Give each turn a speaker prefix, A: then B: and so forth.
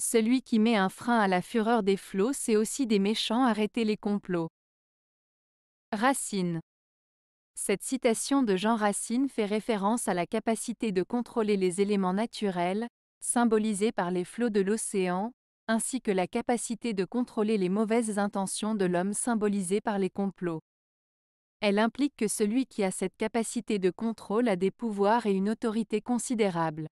A: Celui qui met un frein à la fureur des flots, c'est aussi des méchants arrêter les complots. Racine. Cette citation de Jean Racine fait référence à la capacité de contrôler les éléments naturels, symbolisés par les flots de l'océan, ainsi que la capacité de contrôler les mauvaises intentions de l'homme symbolisées par les complots. Elle implique que celui qui a cette capacité de contrôle a des pouvoirs et une autorité considérables.